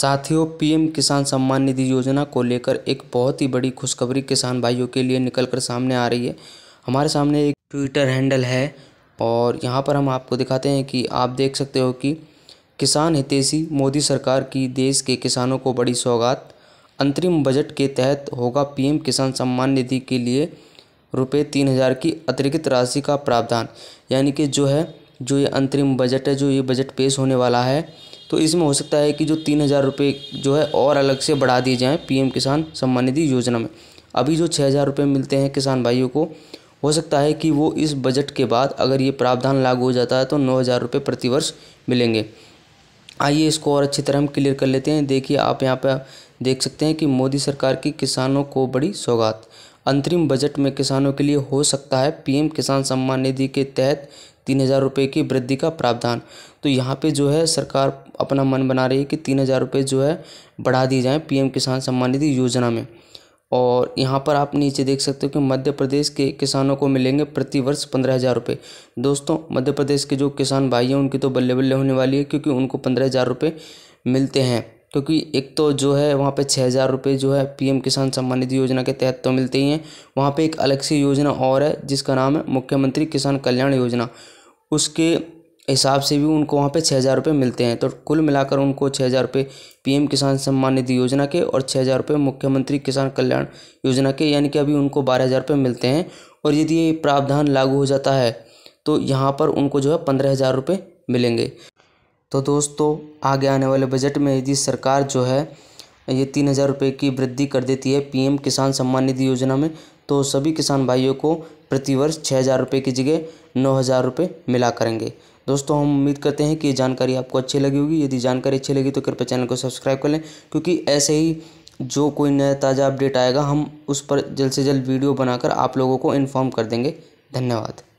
साथियों पीएम किसान सम्मान निधि योजना को लेकर एक बहुत ही बड़ी खुशखबरी किसान भाइयों के लिए निकल कर सामने आ रही है हमारे सामने एक ट्विटर हैंडल है और यहाँ पर हम आपको दिखाते हैं कि आप देख सकते हो कि किसान हितेशी मोदी सरकार की देश के किसानों को बड़ी सौगात अंतरिम बजट के तहत होगा पीएम किसान सम्मान निधि के लिए रुपये तीन हज़ार की अतिरिक्त राशि का प्रावधान यानी कि जो है जो ये अंतरिम बजट है जो ये बजट पेश होने वाला है तो इसमें हो सकता है कि जो तीन हज़ार रुपये जो है और अलग से बढ़ा दिए जाएँ पीएम किसान सम्मान निधि योजना में अभी जो छः हज़ार रुपये मिलते हैं किसान भाइयों को हो सकता है कि वो इस बजट के बाद अगर ये प्रावधान लागू हो जाता है तो नौ हज़ार रुपये प्रतिवर्ष मिलेंगे आइए इसको और अच्छी तरह हम क्लियर कर लेते हैं देखिए आप यहाँ पर देख सकते हैं कि मोदी सरकार की किसानों को बड़ी सौगात अंतरिम बजट में किसानों के लिए हो सकता है पीएम किसान सम्मान निधि के तहत तीन हज़ार रुपये की वृद्धि का प्रावधान तो यहाँ पे जो है सरकार अपना मन बना रही है कि तीन हज़ार रुपये जो है बढ़ा दिए जाएँ पीएम किसान सम्मान निधि योजना में और यहाँ पर आप नीचे देख सकते हो कि मध्य प्रदेश के किसानों को मिलेंगे प्रतिवर्ष पंद्रह हज़ार रुपये दोस्तों मध्य प्रदेश के जो किसान भाई हैं उनकी तो बल्ले बल्ले होने वाली है क्योंकि उनको पंद्रह हज़ार रुपये मिलते हैं क्योंकि एक तो जो है वहाँ पे छः हज़ार रुपये जो है पीएम किसान सम्मान निधि योजना के तहत तो मिलते ही हैं वहाँ पे एक अलग सी योजना और है जिसका नाम है मुख्यमंत्री किसान कल्याण योजना उसके हिसाब से भी उनको वहाँ पे छः हज़ार रुपये मिलते हैं तो कुल मिलाकर उनको छः हज़ार रुपये पी किसान सम्मान निधि योजना के और छः हज़ार रुपये मुख्यमंत्री किसान कल्याण योजना के यानी कि अभी उनको बारह हज़ार रुपये मिलते हैं और यदि ये प्रावधान लागू हो जाता है तो यहाँ पर उनको जो है पंद्रह हज़ार रुपये मिलेंगे तो दोस्तों आगे आने वाले बजट में यदि सरकार जो है ये तीन हज़ार रुपये की वृद्धि कर देती है पीएम किसान सम्मान निधि योजना में तो सभी किसान भाइयों को प्रतिवर्ष छः हज़ार रुपये की जगह नौ हज़ार रुपये मिला करेंगे दोस्तों हम उम्मीद करते हैं कि ये जानकारी आपको अच्छी लगी होगी यदि जानकारी अच्छी लगी तो कृपया चैनल को सब्सक्राइब कर लें क्योंकि ऐसे ही जो कोई नया ताज़ा अपडेट आएगा हम उस पर जल्द से जल्द वीडियो बनाकर आप लोगों को इन्फॉर्म कर देंगे धन्यवाद